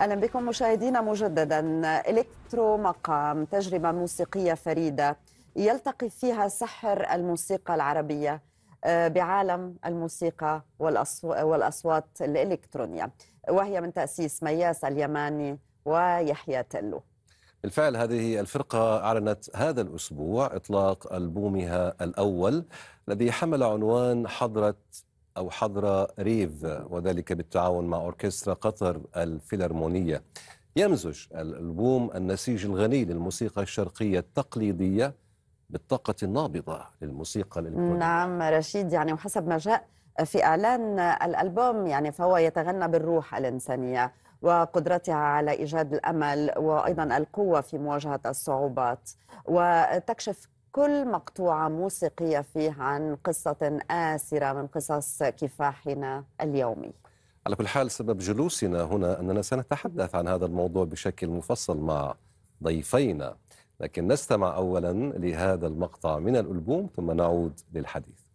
اهلا بكم مشاهدينا مجددا الكترو مقام تجربه موسيقيه فريده يلتقي فيها سحر الموسيقى العربيه آه، بعالم الموسيقى والاصوات الالكترونيه وهي من تاسيس مياس اليماني ويحيى تلو بالفعل هذه الفرقة أعلنت هذا الأسبوع إطلاق ألبومها الأول الذي حمل عنوان حضرة أو حضرة ريف وذلك بالتعاون مع أوركسترا قطر الفيلارمونية يمزج الألبوم النسيج الغني للموسيقى الشرقية التقليدية بالطاقة النابضة للموسيقى الإلكترونية نعم رشيد يعني وحسب ما جاء في إعلان الألبوم يعني فهو يتغنى بالروح الإنسانية وقدرتها على ايجاد الامل وايضا القوه في مواجهه الصعوبات وتكشف كل مقطوعة موسيقية فيه عن قصة آسرة من قصص كفاحنا اليومي على كل حال سبب جلوسنا هنا أننا سنتحدث عن هذا الموضوع بشكل مفصل مع ضيفينا لكن نستمع أولا لهذا المقطع من الألبوم ثم نعود للحديث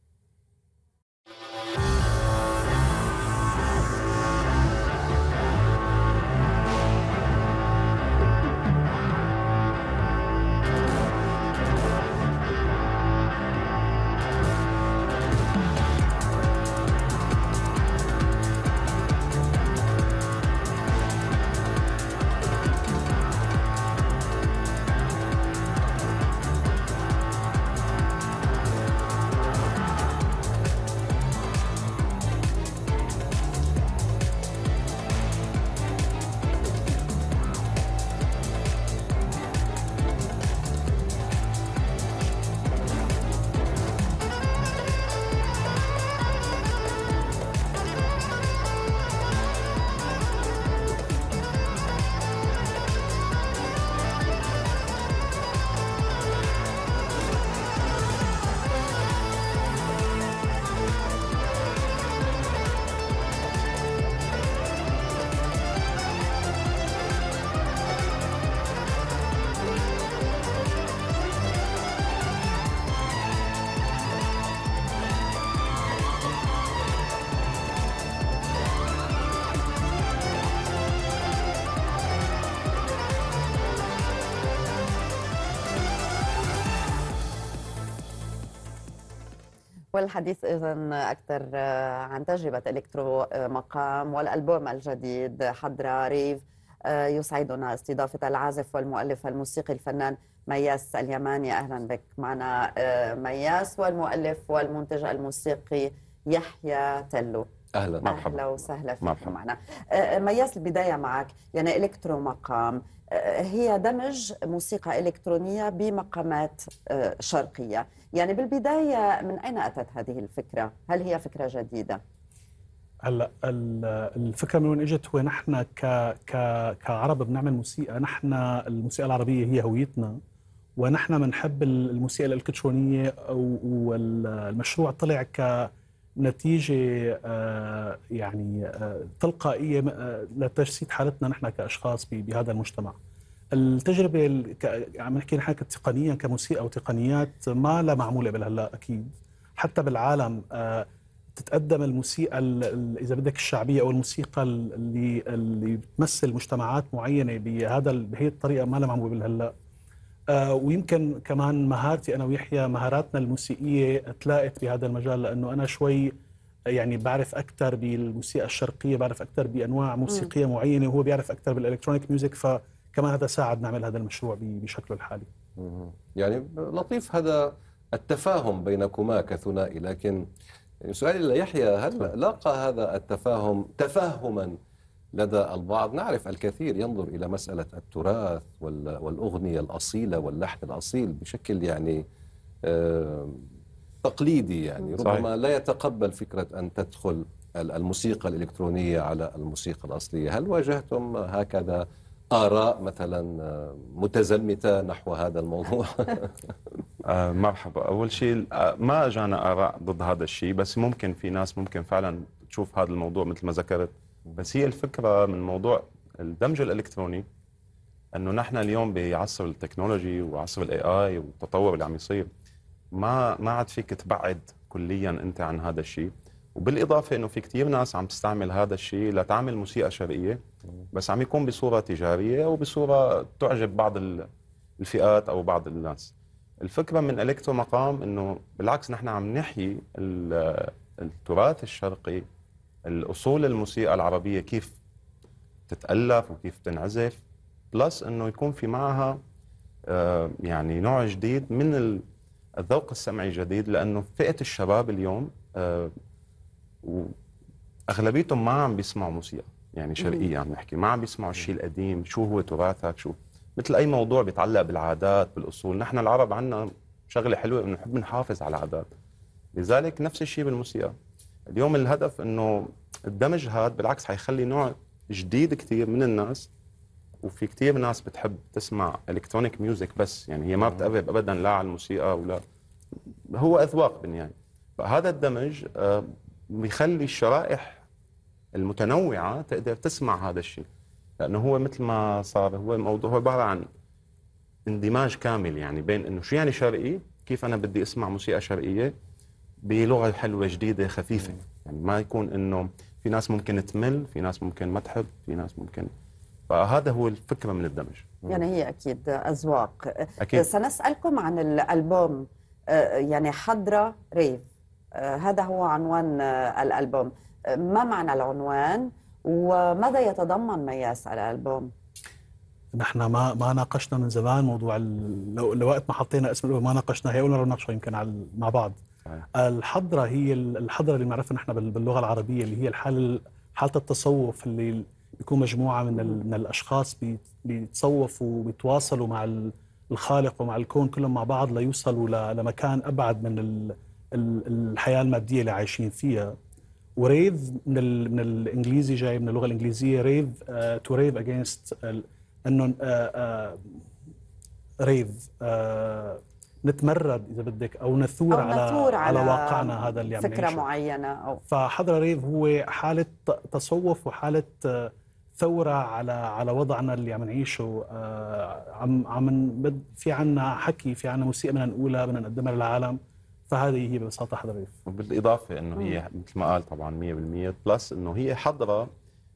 والحديث اذا اكثر آه، عن تجربه الكترو آه، مقام والالبوم الجديد حضره ريف آه، يسعدنا استضافه العازف والمؤلف الموسيقي الفنان مياس اليماني اهلا بك معنا مياس والمؤلف والمنتج الموسيقي يحيى تلو اهلا مرحبا اهلا وسهلا فيك مرحبا. معنا أه، أه، مياس البدايه معك يعني الكترو مقام أه، هي دمج موسيقى الكترونيه بمقامات شرقيه يعني بالبدايه من اين اتت هذه الفكره هل هي فكره جديده هلا الفكره من وين اجت هو نحن ك ك كعرب بنعمل موسيقى نحن الموسيقى العربيه هي هويتنا ونحن بنحب الموسيقى الالكترونيه والمشروع طلع ك نتيجه آه، يعني آه، تلقائيه آه، لتجسيد حالتنا نحن كاشخاص بهذا المجتمع. التجربه عم نحكي نحن تقنيا كموسيقى وتقنيات ما لا معموله بالهلا اكيد حتى بالعالم تتقدم الموسيقى اذا بدك الشعبيه او الموسيقى اللي اللي بتمثل مجتمعات معينه بهذا بهي الطريقه ما لها معمولة بالهلا آه، ويمكن كمان مهارتي انا ويحيى مهاراتنا الموسيقيه تلاقت بهذا المجال لانه انا شوي يعني بعرف اكثر بالموسيقى الشرقيه بعرف اكثر بانواع موسيقيه معينه وهو بيعرف اكثر بالالكترونيك ميوزك فكمان هذا ساعد نعمل هذا المشروع بشكله الحالي يعني لطيف هذا التفاهم بينكما كثنائي لكن سؤالي ليحيى هل لاقى هذا التفاهم تفاهما لدى البعض نعرف الكثير ينظر إلى مسألة التراث والأغنية الأصيلة واللحن الأصيل بشكل يعني آه، تقليدي يعني ربما لا يتقبل فكرة أن تدخل الموسيقى الإلكترونية على الموسيقى الأصلية هل واجهتم هكذا آراء مثلا آه، متزمتة نحو هذا الموضوع آه، مرحبا أول شيء ما أجانا آراء ضد هذا الشيء بس ممكن في ناس ممكن فعلا تشوف هذا الموضوع مثل ما ذكرت بس هي الفكره من موضوع الدمج الالكتروني انه نحن اليوم بعصر التكنولوجي وعصر الاي اي والتطور اللي عم يصير ما ما عاد فيك تبعد كليا انت عن هذا الشيء وبالاضافه انه في كثير ناس عم تستعمل هذا الشيء لتعمل موسيقى شرقيه بس عم يكون بصوره تجاريه او بصوره تعجب بعض الفئات او بعض الناس الفكره من الكترو مقام انه بالعكس نحن عم نحيي التراث الشرقي الاصول الموسيقى العربيه كيف تتالف وكيف تنعزف بلس انه يكون في معها آه، يعني نوع جديد من الذوق السمعي الجديد لانه فئه الشباب اليوم آه، اغلبيتهم ما عم بيسمعوا موسيقى يعني شرقيه عم نحكي ما عم بيسمعوا الشيء القديم شو هو تراثك شو مثل اي موضوع بيتعلق بالعادات بالاصول نحن العرب عندنا شغله حلوه انه نحب نحافظ على العادات لذلك نفس الشيء بالموسيقى اليوم الهدف انه الدمج هذا بالعكس حيخلي نوع جديد كثير من الناس وفي كثير ناس بتحب تسمع الكترونيك ميوزك بس يعني هي ما بتقرب ابدا لا على الموسيقى ولا هو اذواق بالنهايه فهذا الدمج آه، بيخلي الشرائح المتنوعه تقدر تسمع هذا الشيء لانه هو مثل ما صار هو الموضوع هو عباره عن اندماج كامل يعني بين انه شو يعني شرقي كيف انا بدي اسمع موسيقى شرقيه بلغه حلوه جديده خفيفه يعني ما يكون انه في ناس ممكن تمل في ناس ممكن ما تحب في ناس ممكن فهذا هو الفكره من الدمج يعني هي اكيد اذواق أكيد. أه، سنسالكم عن الالبوم أه، يعني حضره ريف أه، هذا هو عنوان الالبوم ما معنى العنوان وماذا يتضمن مياس الالبوم نحن ما ما ناقشنا من زمان موضوع لو لوقت ما حطينا اسم الالبوم ما ناقشنا هي اول مره نناقشه يمكن مع بعض الحضره هي الحضره اللي بنعرفها نحن باللغه العربيه اللي هي الحاله حاله التصوف اللي بيكون مجموعه من من الاشخاص بيتصوفوا وبيتواصلوا مع الخالق ومع الكون كلهم مع بعض ليوصلوا لمكان ابعد من الحياه الماديه اللي عايشين فيها وريف من من الانجليزي جاي من اللغه الانجليزيه ريف تو ريف اجينست انه ريف آه، آه، نتمرد اذا بدك او نثور, أو على, نثور على على واقعنا هذا اللي عم فكره نعيشه. معينه او فحضر ريف هو حاله تصوف وحاله آه، ثوره على على وضعنا اللي عم نعيشه آه، عم عم في عنا حكي في عنا موسيقى بدنا نقولها بدنا نقدمها للعالم فهذه هي ببساطه حضر ريف وبالاضافه انه هي مثل ما قال طبعا 100% بلس انه هي حضره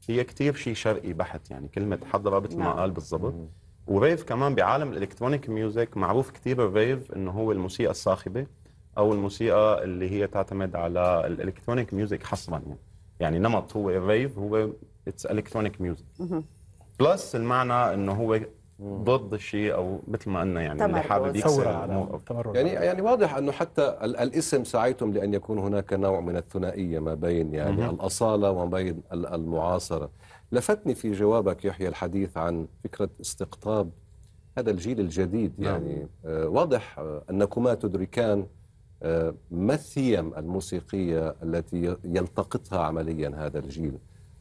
هي كثير شيء شرقي بحت يعني كلمه حضره مثل ما نعم. قال بالضبط وريف كمان بعالم الالكترونيك ميوزك معروف كثير الريف انه هو الموسيقى الصاخبه او الموسيقى اللي هي تعتمد على الالكترونيك ميوزك حصرا يعني يعني نمط هو الريف هو اتس الكترونيك ميوزك بلس المعنى انه هو ضد الشيء او مثل ما قلنا يعني اللي حابب يكسر يعني يعني واضح انه حتى الاسم سعيتم لان يكون هناك نوع من الثنائيه ما بين يعني الاصاله وما بين المعاصره لفتني في جوابك يحيى الحديث عن فكرة استقطاب هذا الجيل الجديد نعم. يعني آه، واضح آه، أنكما تدركان آه، ما الثيم الموسيقية التي يلتقطها عمليا هذا الجيل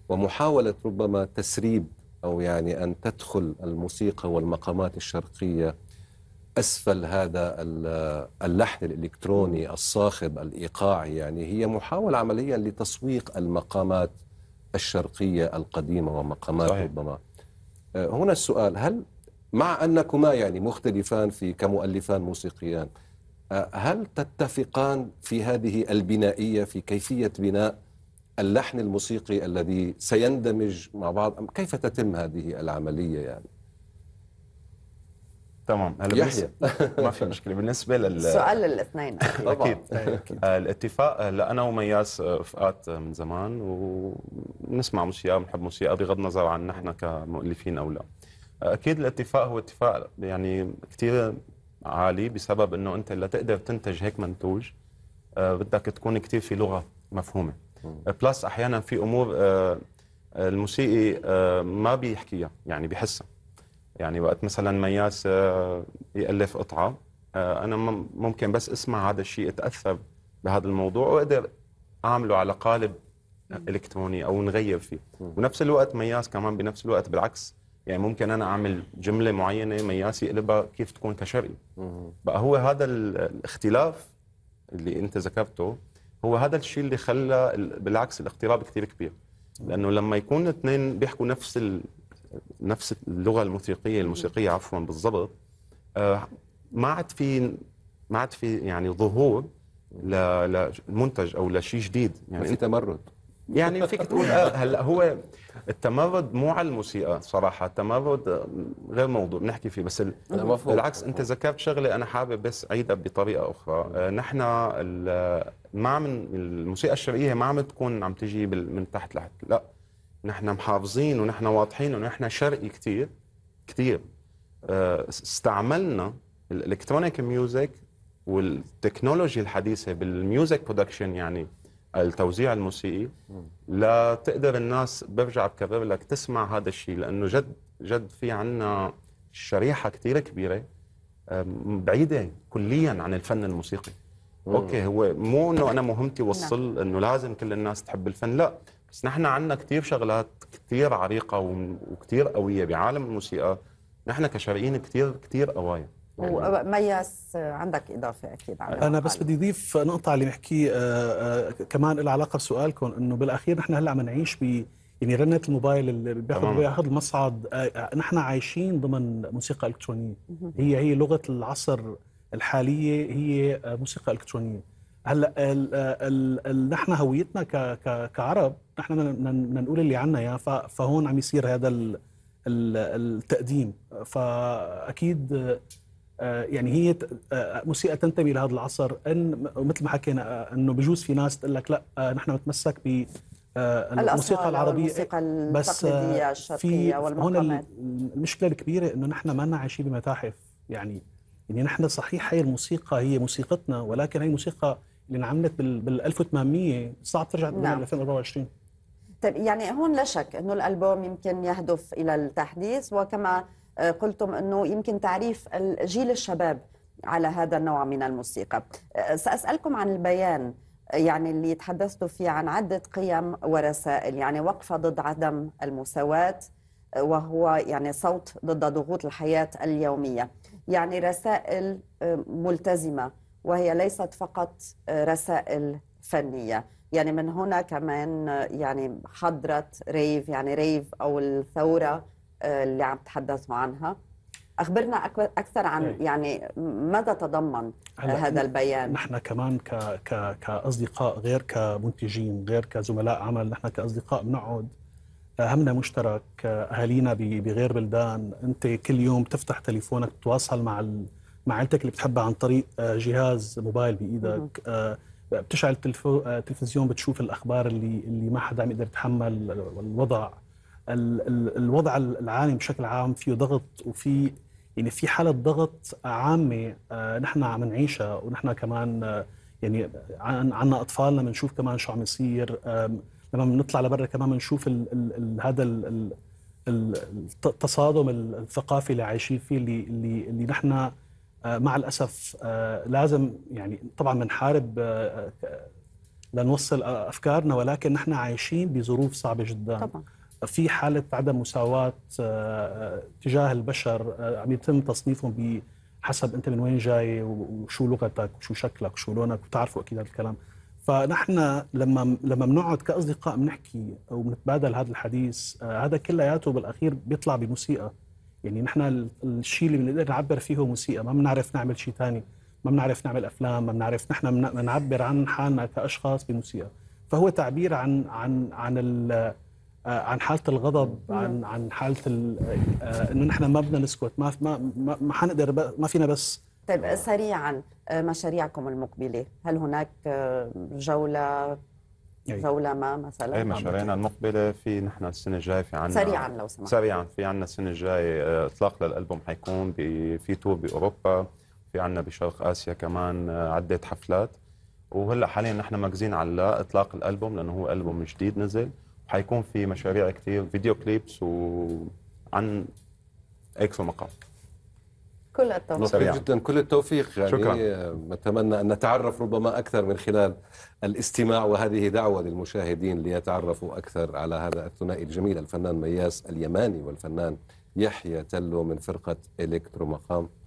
ومحاولة ربما تسريب أو يعني أن تدخل الموسيقى والمقامات الشرقية أسفل هذا اللحن الإلكتروني الصاخب الإيقاعي يعني هي محاولة عمليا لتسويق المقامات الشرقية القديمة ومقامات صحيح. ربما آه، هنا السؤال هل مع أنكما يعني مختلفان في كمؤلفان موسيقيان آه، هل تتفقان في هذه البنائية في كيفية بناء اللحن الموسيقي الذي سيندمج مع بعض كيف تتم هذه العملية يعني تمام هلا يحيى ما في مشكله بالنسبه لل سؤال للاثنين اكيد أيوة. أيوة، آه، الاتفاق هلا آه، انا ومياس رفقات آه، من زمان وبنسمع موسيقى بنحب موسيقى بغض النظر عن نحن كمؤلفين او لا اكيد الاتفاق هو اتفاق يعني كثير عالي بسبب انه انت لتقدر تنتج هيك منتوج بدك تكون كثير في لغه مفهومه بلس احيانا في امور الموسيقي ما بيحكيها يعني بحسها يعني وقت مثلا مياس آه، يالف قطعه آه، انا ممكن بس اسمع هذا الشيء اتاثر بهذا الموضوع واقدر اعمله على قالب الكتروني او نغير فيه ونفس الوقت مياس كمان بنفس الوقت بالعكس يعني ممكن انا اعمل جمله معينه مياس يقلبها كيف تكون كشرقي بقى هو هذا الاختلاف اللي انت ذكرته هو هذا الشيء اللي خلى بالعكس الاقتراب كثير كبير لانه لما يكون اثنين بيحكوا نفس نفس اللغه الموسيقيه الموسيقيه عفوا بالضبط آه، ما عاد في ما عاد في يعني ظهور لمنتج او لشيء جديد يعني في تمرد يعني فيك تقول آه هلا هو التمرد مو على الموسيقى صراحه التمرد غير موضوع بنحكي فيه بس بالعكس انت ذكرت شغله انا حابب بس عيدها بطريقه اخرى آه، نحن ما عم الموسيقى الشرقيه ما عم تكون عم تجي من تحت لحت لا نحن محافظين ونحن واضحين ونحن شرقي كثير كثير آه، استعملنا الالكترونيك ميوزك والتكنولوجيا الحديثه بالميوزك برودكشن يعني التوزيع الموسيقي لا تقدر الناس برجع بكرر لك تسمع هذا الشيء لانه جد جد في عنا شريحه كثير كبيره بعيده كليا عن الفن الموسيقي اوكي هو مو انه انا مهمتي نعم. وصل انه لازم كل الناس تحب الفن لا بس نحن عندنا كثير شغلات كثير عريقه وكثير قويه بعالم الموسيقى نحن كشرقيين كثير كثير قوايا وميس يعني ومياس عندك اضافه اكيد على انا بس بدي اضيف نقطه اللي بحكيه آه، آه، كمان لها علاقه بسؤالكم انه بالاخير نحن هلا عم نعيش ب يعني رنه الموبايل اللي بياخذ بياخذ المصعد آه، نحن عايشين ضمن موسيقى الكترونيه هي هي لغه العصر الحاليه هي موسيقى الكترونيه هلا نحن هويتنا ك كعرب نحن بدنا نقول اللي عنا يا يعني، فهون عم يصير هذا التقديم فاكيد آه، يعني هي آه، موسيقى تنتمي لهذا العصر ان مثل ما حكينا آه، انه بجوز في ناس تقول لك لا نحن نتمسك ب الموسيقى العربيه الموسيقى بس في هون المشكله الكبيره انه نحن ما عايشين بمتاحف يعني يعني نحن صحيح هي الموسيقى هي موسيقتنا ولكن هي الموسيقى اللي انعملت بال 1800 صعب ترجع نعم. 2024 طيب يعني هون لا شك انه الالبوم يمكن يهدف الى التحديث وكما آه، قلتم انه يمكن تعريف جيل الشباب على هذا النوع من الموسيقى آه، ساسالكم عن البيان آه، يعني اللي تحدثتوا فيه عن عده قيم ورسائل يعني وقفه ضد عدم المساواه وهو يعني صوت ضد ضغوط الحياه اليوميه يعني رسائل ملتزمه وهي ليست فقط رسائل فنيه يعني من هنا كمان يعني حضرت ريف يعني ريف او الثوره آه، اللي عم تحدثوا عنها اخبرنا اكثر عن إيه. يعني ماذا تضمن آه، هذا البيان نحن كمان ك ك كاصدقاء غير كمنتجين غير كزملاء عمل نحن كاصدقاء بنقعد همنا مشترك آه، اهالينا بغير بلدان انت كل يوم تفتح تليفونك تتواصل مع مع عائلتك اللي بتحبها عن طريق جهاز موبايل بايدك بتشعل آه، التلفزيون بتشوف الاخبار اللي اللي ما حدا عم يقدر يتحمل الوضع الوضع العالمي بشكل عام فيه ضغط وفي يعني في حاله ضغط عامه آه، نحن عم نعيشها ونحن كمان آه، يعني عندنا اطفالنا بنشوف كمان شو عم يصير لما بنطلع لبرا كمان بنشوف هذا التصادم الثقافي اللي عايشين فيه اللي اللي, اللي نحن آه، مع الاسف آه، لازم يعني طبعا بنحارب آه، لنوصل افكارنا ولكن نحن عايشين بظروف صعبه جدا طبعا في حاله عدم مساواه تجاه البشر عم يتم تصنيفهم بحسب انت من وين جاي وشو لغتك وشو شكلك وشو لونك وتعرفوا اكيد هذا الكلام فنحن لما لما بنقعد كاصدقاء بنحكي وبنتبادل هذا الحديث هذا كلياته بالاخير بيطلع بموسيقى يعني نحن الشيء اللي بنقدر نعبر فيه هو موسيقى ما بنعرف نعمل شيء ثاني ما بنعرف نعمل افلام ما بنعرف نحن بنعبر عن حالنا كاشخاص بموسيقى فهو تعبير عن عن عن آه، عن حالة الغضب عن عن حالة آه، انه نحن ما بدنا نسكت ما ما ما حنقدر ما فينا بس طيب سريعا آه، مشاريعكم المقبلة هل هناك جولة أيه. ما مثلا اي مشاريعنا المقبله في نحن السنه الجايه في عندنا سريعا لو سمحت سريعا في عندنا السنه الجايه آه، اطلاق للالبوم حيكون في تور باوروبا في عندنا بشرق اسيا كمان آه، عده حفلات وهلا حاليا نحن مركزين على اطلاق الالبوم لانه هو البوم جديد نزل وحيكون في مشاريع كثير فيديو كليبس وعن اكثر مقام كل التوفيق جدا كل التوفيق يعني شكرا نتمنى ان نتعرف ربما اكثر من خلال الاستماع وهذه دعوه للمشاهدين ليتعرفوا اكثر على هذا الثنائي الجميل الفنان مياس اليماني والفنان يحيى تلو من فرقه الكترو مقام